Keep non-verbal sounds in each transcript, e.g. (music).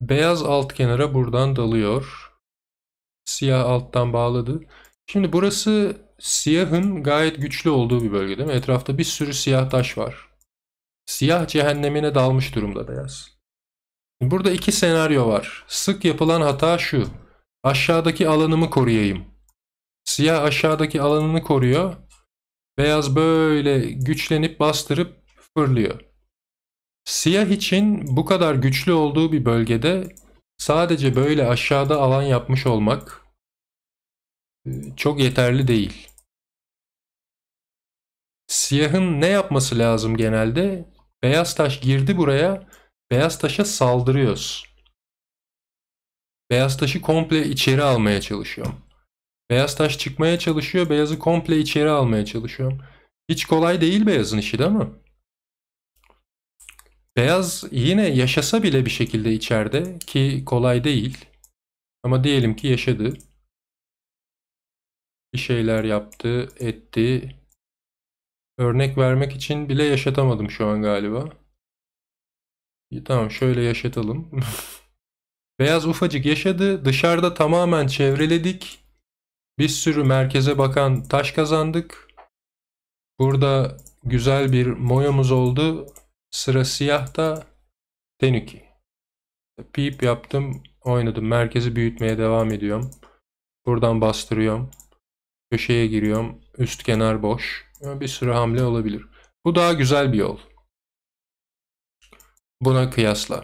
Beyaz alt kenara buradan dalıyor. Siyah alttan bağladı. Şimdi burası siyahın gayet güçlü olduğu bir bölge değil mi? Etrafta bir sürü siyah taş var. Siyah cehennemine dalmış durumda beyaz. Burada iki senaryo var. Sık yapılan hata şu. Aşağıdaki alanımı koruyayım. Siyah aşağıdaki alanını koruyor. Beyaz böyle güçlenip bastırıp fırlıyor. Siyah için bu kadar güçlü olduğu bir bölgede sadece böyle aşağıda alan yapmış olmak e, çok yeterli değil. Siyahın ne yapması lazım genelde? Beyaz taş girdi buraya, beyaz taşa saldırıyoruz. Beyaz taşı komple içeri almaya çalışıyorum. Beyaz taş çıkmaya çalışıyor, beyazı komple içeri almaya çalışıyorum. Hiç kolay değil beyazın işi değil mi? Beyaz yine yaşasa bile bir şekilde içeride ki kolay değil. Ama diyelim ki yaşadı. Bir şeyler yaptı, etti. Örnek vermek için bile yaşatamadım şu an galiba. E, tamam şöyle yaşatalım. (laughs) Beyaz ufacık yaşadı. Dışarıda tamamen çevreledik. Bir sürü merkeze bakan taş kazandık. Burada güzel bir moyamız oldu. Sıra siyahta Tenuki. Pip yaptım. Oynadım. Merkezi büyütmeye devam ediyorum. Buradan bastırıyorum. Köşeye giriyorum. Üst kenar boş. Bir sürü hamle olabilir. Bu daha güzel bir yol. Buna kıyasla.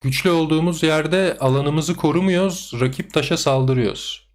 Güçlü olduğumuz yerde alanımızı korumuyoruz, rakip taşa saldırıyoruz.